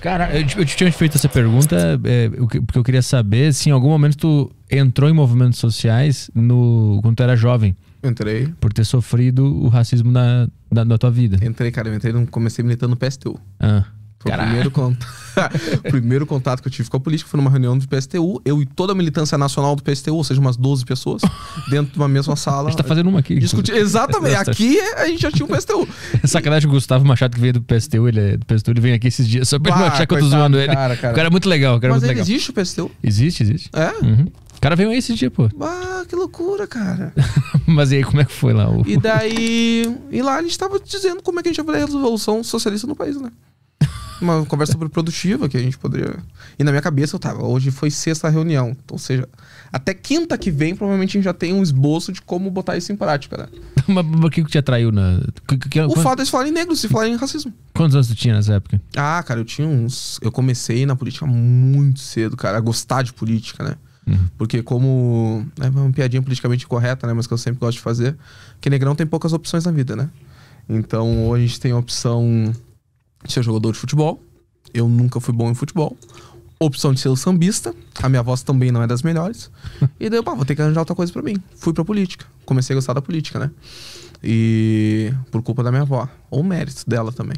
Cara, eu, eu tinha feito essa pergunta é, porque eu queria saber se em algum momento tu entrou em movimentos sociais no, quando tu era jovem. Entrei. Por ter sofrido o racismo na, na, na tua vida. Entrei, cara. Eu entrei, comecei militando no PSTU. Ah. Foi o primeiro, cont... primeiro contato que eu tive com a política foi numa reunião do PSTU, eu e toda a militância nacional do PSTU, ou seja, umas 12 pessoas, dentro de uma mesma sala. A gente tá fazendo uma aqui. Discutir... Exatamente, é aqui a gente já tinha o um PSTU. sacanagem, o Gustavo Machado que veio do PSTU, ele é do PSTU, ele vem aqui esses dias só pra ele não achar que eu tô zoando ele. Cara, cara. O cara é muito legal, o cara é Mas é muito legal. existe o PSTU? Existe, existe. É? Uhum. O cara veio aí esse dia, pô. Ah, que loucura, cara. Mas e aí, como é que foi lá? O... E daí. E lá a gente tava dizendo como é que a gente ia fazer a revolução socialista no país, né? uma conversa sobre produtiva que a gente poderia. E na minha cabeça eu tava, hoje foi sexta reunião. Então, ou seja, até quinta que vem, provavelmente a gente já tem um esboço de como botar isso em prática, né? mas o que, que te atraiu na. Que, que, que, o quando... fato é de falarem negro, se falarem racismo. Quantos anos tu tinha nessa época? Ah, cara, eu tinha uns. Eu comecei na política muito cedo, cara, a gostar de política, né? Uhum. Porque como. Né, é uma piadinha politicamente correta, né? Mas que eu sempre gosto de fazer. Que negrão tem poucas opções na vida, né? Então, ou a gente tem a opção ser jogador de futebol. Eu nunca fui bom em futebol. Opção de ser o sambista. A minha voz também não é das melhores. e daí eu, pá, vou ter que arranjar outra coisa para mim. Fui pra política. Comecei a gostar da política, né? E por culpa da minha avó. Ou mérito dela também.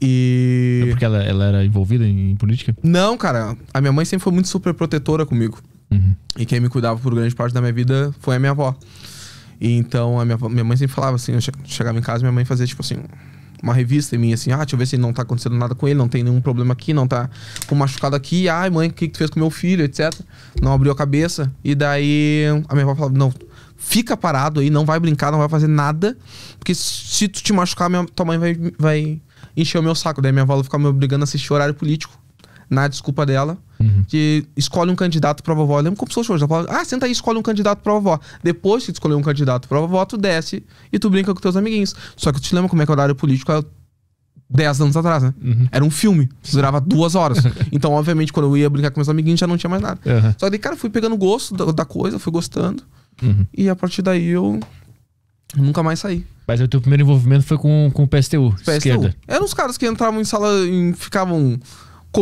E. É porque ela, ela era envolvida em, em, política? Não, cara. A minha mãe sempre foi muito super protetora comigo. Uhum. E quem me cuidava por grande parte da minha vida foi a minha avó. E então a minha, minha mãe sempre falava assim: eu chegava em casa minha mãe fazia tipo assim uma revista em mim, assim, ah, deixa eu ver se não tá acontecendo nada com ele, não tem nenhum problema aqui, não tá com machucado aqui, ai mãe, o que, que tu fez com meu filho, etc. Não abriu a cabeça. E daí a minha avó falava, não, fica parado aí, não vai brincar, não vai fazer nada, porque se tu te machucar, minha, tua mãe vai, vai encher o meu saco. Daí minha avó ficava me obrigando a assistir horário político, na desculpa dela, Uhum. Que escolhe um candidato pra vovó. Eu lembro como se fosse hoje. Ela fala, ah, senta aí, escolhe um candidato pra vovó. Depois que tu escolher um candidato pra vovó, tu desce e tu brinca com teus amiguinhos. Só que tu te lembra como é que é o horário político é era 10 anos atrás, né? Uhum. Era um filme, durava duas horas. então, obviamente, quando eu ia brincar com meus amiguinhos, já não tinha mais nada. Uhum. Só que daí, cara, fui pegando gosto da, da coisa, fui gostando. Uhum. E a partir daí eu nunca mais saí. Mas o teu primeiro envolvimento foi com, com o PSTU, PSTU. esquerda. Eram os caras que entravam em sala e ficavam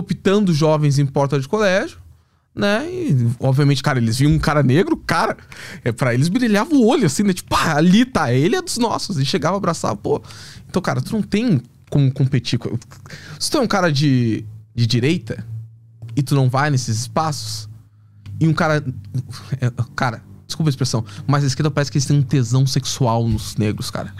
cooptando jovens em porta de colégio, né? E, obviamente, cara, eles viam um cara negro, cara, é para eles brilhava o olho, assim, né? Tipo, ah, ali tá, ele é dos nossos. E chegava, abraçava, pô. Então, cara, tu não tem como competir. Com... Se tu é um cara de, de direita e tu não vai nesses espaços, e um cara. É, cara, desculpa a expressão, mas a esquerda parece que eles têm um tesão sexual nos negros, cara.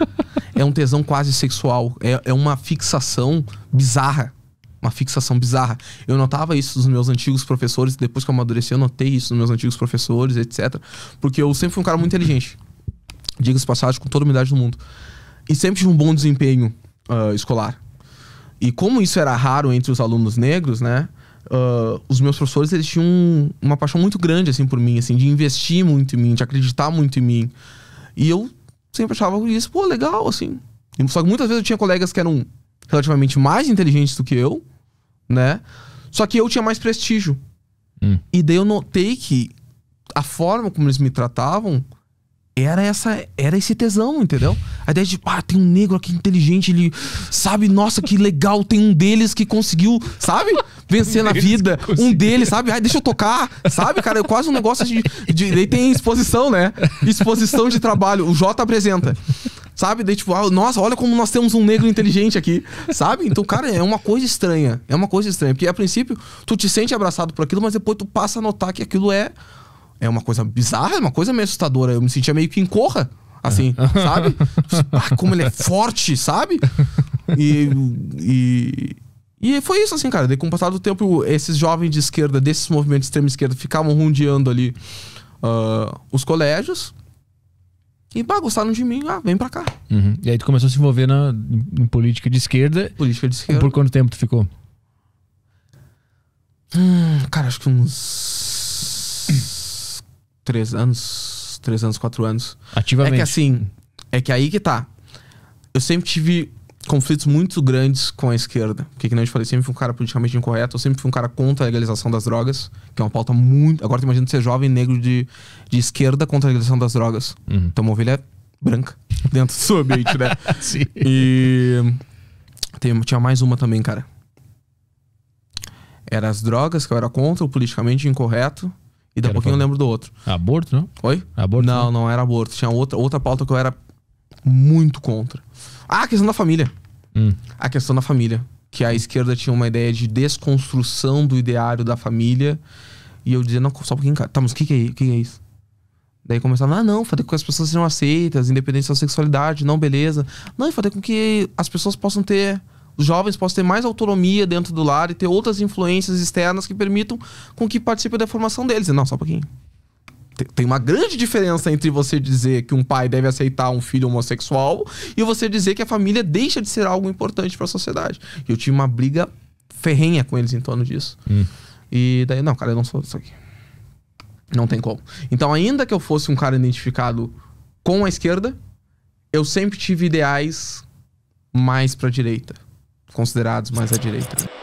é um tesão quase sexual. É, é uma fixação bizarra uma fixação bizarra. Eu notava isso dos meus antigos professores, depois que eu amadureci, eu notei isso dos meus antigos professores, etc. Porque eu sempre fui um cara muito inteligente. Diga-se passagem, com toda a humildade do mundo. E sempre tive um bom desempenho uh, escolar. E como isso era raro entre os alunos negros, né? Uh, os meus professores eles tinham uma paixão muito grande assim por mim assim de investir muito em mim de acreditar muito em mim e eu sempre achava isso pô legal assim só que muitas vezes eu tinha colegas que eram relativamente mais inteligentes do que eu, né? Só que eu tinha mais prestígio. Hum. E daí eu notei que a forma como eles me tratavam era essa era esse tesão, entendeu? A ideia de, ah, tem um negro aqui inteligente, ele sabe, nossa, que legal, tem um deles que conseguiu, sabe? Vencer um na vida. Um deles, sabe? Ai, deixa eu tocar, sabe, cara? É quase um negócio de. de daí tem exposição, né? Exposição de trabalho. O Jota apresenta. Sabe? Daí, tipo, ah, nossa, olha como nós temos um negro inteligente aqui. Sabe? Então, cara, é uma coisa estranha. É uma coisa estranha. Porque a princípio, tu te sente abraçado por aquilo, mas depois tu passa a notar que aquilo é. É uma coisa bizarra, é uma coisa meio assustadora. Eu me sentia meio que encorra, assim, é. sabe? Ah, como ele é forte, sabe? E, e, e foi isso, assim, cara. Daí, com o passar do tempo, esses jovens de esquerda, desses movimentos de extrema esquerda, ficavam rundeando ali uh, os colégios. E pá, gostaram de mim, ah, vem pra cá. Uhum. E aí tu começou a se envolver na, em política de esquerda. Política de esquerda. Por quanto tempo tu ficou? Hum, cara, acho que uns. três anos. Três anos, quatro anos. Ativamente. É que assim. É que aí que tá. Eu sempre tive conflitos muito grandes com a esquerda. Porque, como eu te falei, sempre fui um cara politicamente incorreto, eu sempre fui um cara contra a legalização das drogas, que é uma pauta muito. Agora, tu imagina ser jovem negro de, de esquerda contra a legalização das drogas. Uhum. Então, uma ovelha branca dentro do seu ambiente, né? Sim. E. Tem, tinha mais uma também, cara. Era as drogas, que eu era contra, o politicamente incorreto. E daqui a pouquinho eu lembro do outro. Aborto, não? Oi? Aborto? Não, não, né? não era aborto. Tinha outra, outra pauta que eu era muito contra. Ah, a questão da família. Hum. A questão da família. Que a esquerda tinha uma ideia de desconstrução do ideário da família. E eu dizia, não, só um pouquinho, cara. Tá, mas o que, que, é, que, que é isso? Daí começava, ah, não, fazer com que as pessoas sejam aceitas, independente da sexualidade, não, beleza. Não, e fazer com que as pessoas possam ter, os jovens possam ter mais autonomia dentro do lar e ter outras influências externas que permitam com que participem da formação deles. Não, só um pouquinho tem uma grande diferença entre você dizer que um pai deve aceitar um filho homossexual e você dizer que a família deixa de ser algo importante para a sociedade. Eu tive uma briga ferrenha com eles em torno disso. Hum. E daí, não, cara, eu não sou isso aqui. Não tem como. Então, ainda que eu fosse um cara identificado com a esquerda, eu sempre tive ideais mais para direita, considerados mais à direita.